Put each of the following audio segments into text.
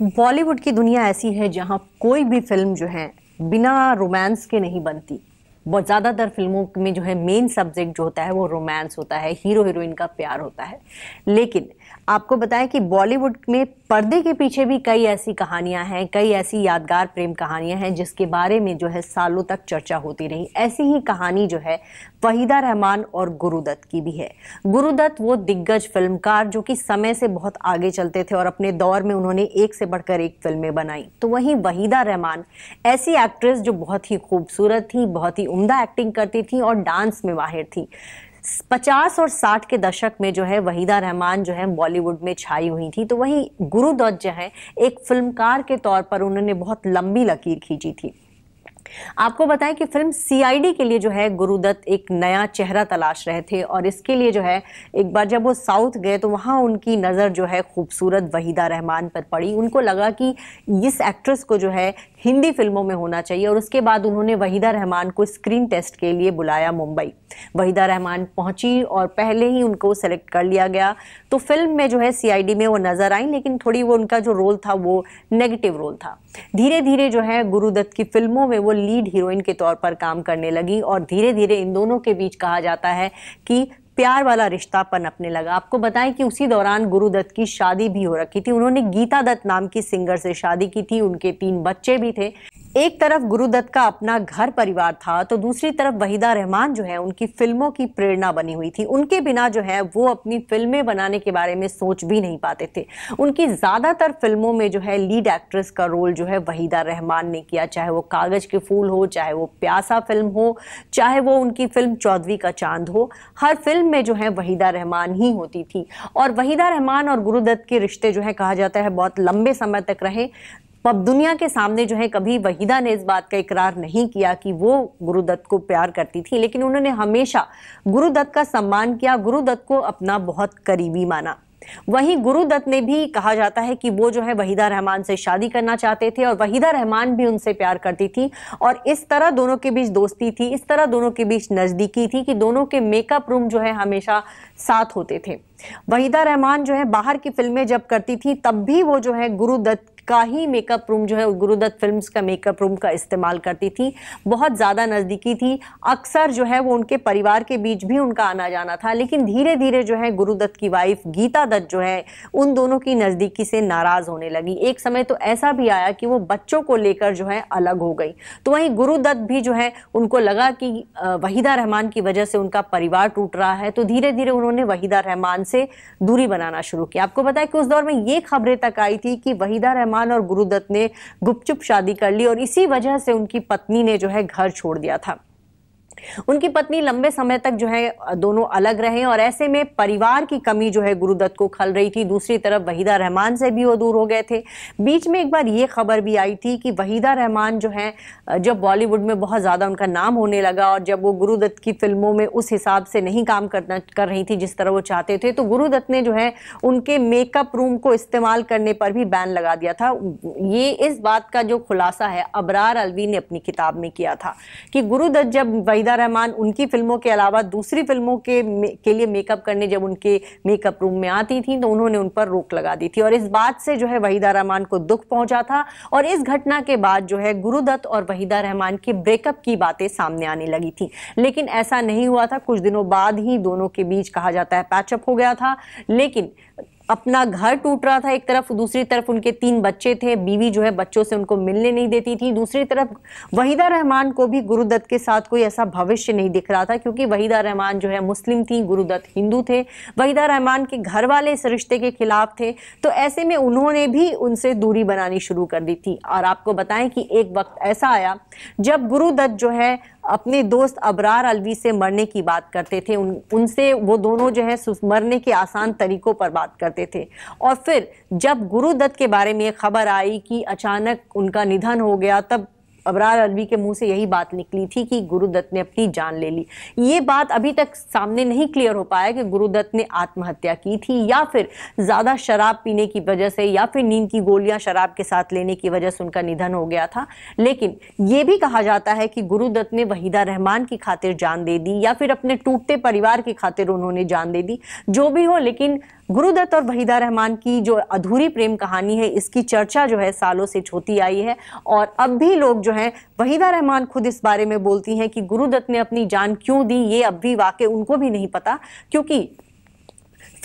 बॉलीवुड की दुनिया ऐसी है जहाँ कोई भी फिल्म जो है बिना रोमांस के नहीं बनती बहुत ज़्यादातर फिल्मों में जो है मेन सब्जेक्ट जो होता है वो रोमांस होता है हीरो हीरोइन का प्यार होता है लेकिन आपको बताएं कि बॉलीवुड में पर्दे के पीछे भी कई ऐसी कहानियां हैं कई ऐसी यादगार प्रेम कहानियां हैं जिसके बारे में जो है सालों तक चर्चा होती रही ऐसी ही कहानी जो है वहीदा रहमान और गुरुदत्त की भी है गुरुदत्त वो दिग्गज फिल्मकार जो कि समय से बहुत आगे चलते थे और अपने दौर में उन्होंने एक से बढ़कर एक फिल्में बनाई तो वहीं वहीदा रहमान ऐसी एक्ट्रेस जो बहुत ही खूबसूरत थी बहुत ही उम्दा एक्टिंग करती थी और डांस में माहिर थी पचास और साठ के दशक में जो है वहीदा रहमान जो है बॉलीवुड में छाई हुई थी तो वही गुरुदत्त जो है एक फिल्मकार के तौर पर उन्होंने बहुत लंबी लकीर खींची थी आपको बताएं कि फिल्म सीआईडी के लिए जो है गुरुदत्त एक नया चेहरा तलाश रहे थे और इसके लिए जो है एक बार जब वो साउथ गए तो वहाँ उनकी नज़र जो है खूबसूरत वहीदा रहमान पर पड़ी उनको लगा कि इस एक्ट्रेस को जो है हिंदी फिल्मों में होना चाहिए और उसके बाद उन्होंने वहीदा रहमान को स्क्रीन टेस्ट के लिए बुलाया मुंबई वहीदा रहमान पहुंची और पहले ही उनको सेलेक्ट कर लिया गया तो फिल्म में जो है सीआईडी में वो नज़र आई लेकिन थोड़ी वो उनका जो रोल था वो नेगेटिव रोल था धीरे धीरे जो है गुरुदत्त की फिल्मों में वो लीड हीरोइन के तौर पर काम करने लगी और धीरे धीरे इन दोनों के बीच कहा जाता है कि प्यार वाला रिश्ता पनपने लगा आपको बताएं कि उसी दौरान गुरुदत्त की शादी भी हो रखी थी उन्होंने गीता दत्त नाम की सिंगर से शादी की थी उनके तीन बच्चे भी थे एक तरफ गुरुदत्त का अपना घर परिवार था तो दूसरी तरफ वहीदा रहमान जो है उनकी फिल्मों की प्रेरणा बनी हुई थी उनके बिना जो है वो अपनी फिल्में बनाने के बारे में सोच भी नहीं पाते थे उनकी ज़्यादातर फिल्मों में जो है लीड एक्ट्रेस का रोल जो है वहीदा रहमान ने किया चाहे वो कागज़ के फूल हो चाहे वो प्यासा फिल्म हो चाहे वो उनकी फिल्म चौधरी का चांद हो हर फिल्म में जो है वहीदा रहमान ही होती थी और वहीदा रहमान और गुरुदत्त के रिश्ते जो है कहा जाता है बहुत लंबे समय तक रहे तो अब दुनिया के सामने जो है कभी वहीदा ने इस बात का इकरार नहीं किया कि वो गुरुदत्त को प्यार करती थी लेकिन उन्होंने हमेशा गुरुदत्त का सम्मान किया गुरुदत्त को अपना बहुत करीबी माना वहीं गुरुदत्त ने भी कहा जाता है कि वो जो है वहीदा रहमान से शादी करना चाहते थे और वहीदा रहमान भी उनसे प्यार करती थी और इस तरह दोनों के बीच दोस्ती थी इस तरह दोनों के बीच नज़दीकी थी कि दोनों के मेकअप रूम जो है हमेशा साथ होते थे वहीदा रहमान जो है बाहर की फिल्में जब करती थी तब भी वो जो है गुरुदत्त का ही मेकअप रूम जो है गुरुदत्त फिल्म्स का मेकअप रूम का इस्तेमाल करती थी बहुत ज़्यादा नज़दीकी थी अक्सर जो है वो उनके परिवार के बीच भी उनका आना जाना था लेकिन धीरे धीरे जो है गुरुदत्त की वाइफ गीता दत्त जो है उन दोनों की नज़दीकी से नाराज़ होने लगी एक समय तो ऐसा भी आया कि वो बच्चों को लेकर जो है अलग हो गई तो वहीं गुरुदत्त भी जो है उनको लगा कि वहीदा रहमान की वजह से उनका परिवार टूट रहा है तो धीरे धीरे उन्होंने वहीदा रहमान से दूरी बनाना शुरू किया आपको बताया कि उस दौर में ये खबरें तक आई थी कि वहीदा रहमान रहमान और गुरुदत्त ने गुपचुप शादी कर ली और इसी वजह से उनकी पत्नी ने जो है घर छोड़ दिया था उनकी पत्नी लंबे समय तक जो है दोनों अलग रहे और ऐसे में परिवार की कमी जो है गुरुदत्त को खल रही थी दूसरी तरफ वहीदा रहमान से भी वो दूर हो गए थे बीच में एक बार ये खबर भी आई थी कि वहीदा रहमान जो है जब बॉलीवुड में बहुत ज़्यादा उनका नाम होने लगा और जब वो गुरुदत्त की फिल्मों में उस हिसाब से नहीं काम करना कर रही थी जिस तरह वो चाहते थे तो गुरुदत्त ने जो है उनके मेकअप रूम को इस्तेमाल करने पर भी बैन लगा दिया था ये इस बात का जो खुलासा है अबरार अलवी ने अपनी किताब में किया था कि गुरुदत्त जब वहीदा वहीदा रहमान उनकी फिल्मों के अलावा दूसरी फिल्मों के के लिए मेकअप करने जब उनके मेकअप रूम में आती थी तो उन्होंने उन पर रोक लगा दी थी और इस बात से जो है वहीदा रहमान को दुख पहुंचा था और इस घटना के बाद जो है गुरुदत्त और वहीदा रहमान के ब्रेकअप की बातें सामने आने लगी थी लेकिन ऐसा नहीं हुआ था कुछ दिनों बाद ही दोनों के बीच कहा जाता है पैचअप हो गया था लेकिन अपना घर टूट रहा था एक तरफ दूसरी तरफ उनके तीन बच्चे थे बीवी जो है बच्चों से उनको मिलने नहीं देती थी दूसरी तरफ वहीदा रहमान को भी गुरुदत्त के साथ कोई ऐसा भविष्य नहीं दिख रहा था क्योंकि वहीदा रहमान जो है मुस्लिम थी गुरुदत्त हिंदू थे वहीदा रहमान के घर वाले इस रिश्ते के खिलाफ थे तो ऐसे में उन्होंने भी उनसे दूरी बनानी शुरू कर दी थी और आपको बताएं कि एक वक्त ऐसा आया जब गुरुदत्त जो है अपने दोस्त अबरार अलवी से मरने की बात करते थे उन उनसे वो दोनों जो है मरने के आसान तरीकों पर बात करते थे और फिर जब गुरुदत्त के बारे में खबर आई कि अचानक उनका निधन हो गया तब अबरार अलवी के मुंह से यही बात निकली थी कि गुरुदत्त ने अपनी जान ले ली ये बात अभी तक सामने नहीं क्लियर हो पाया कि गुरुदत्त ने आत्महत्या की थी या फिर ज़्यादा शराब पीने की वजह से या फिर नींद की गोलियां शराब के साथ लेने की वजह से उनका निधन हो गया था लेकिन ये भी कहा जाता है कि गुरुदत्त ने वहीदा रहमान की खातिर जान दे दी या फिर अपने टूटते परिवार की खातिर उन्होंने जान दे दी जो भी हो लेकिन गुरुदत्त और वहीदा रहमान की जो अधूरी प्रेम कहानी है इसकी चर्चा जो है सालों से छोती आई है और अब भी लोग जो है हैं वहीदा रहमान खुद इस बारे में बोलती हैं कि गुरुदत्त ने अपनी जान क्यों दी ये अब भी वाकई उनको भी नहीं पता क्योंकि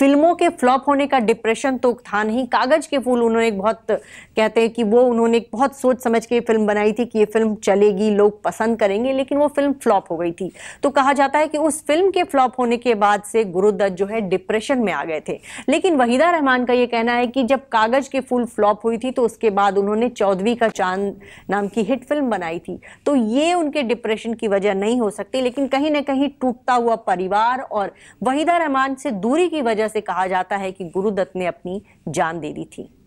फिल्मों के फ्लॉप होने का डिप्रेशन तो था नहीं कागज़ के फूल उन्होंने एक बहुत कहते हैं कि वो उन्होंने एक बहुत सोच समझ के फिल्म बनाई थी कि ये फिल्म चलेगी लोग पसंद करेंगे लेकिन वो फिल्म फ्लॉप हो गई थी तो कहा जाता है कि उस फिल्म के फ्लॉप होने के बाद से गुरुदत्त जो है डिप्रेशन में आ गए थे लेकिन वहीदा रहमान का ये कहना है कि जब कागज़ के फूल फ्लॉप हुई थी तो उसके बाद उन्होंने चौधरी का चांद नाम की हिट फिल्म बनाई थी तो ये उनके डिप्रेशन की वजह नहीं हो सकती लेकिन कहीं ना कहीं टूटता हुआ परिवार और वहीदा रहमान से दूरी की वजह से कहा जाता है कि गुरुदत्त ने अपनी जान दे दी थी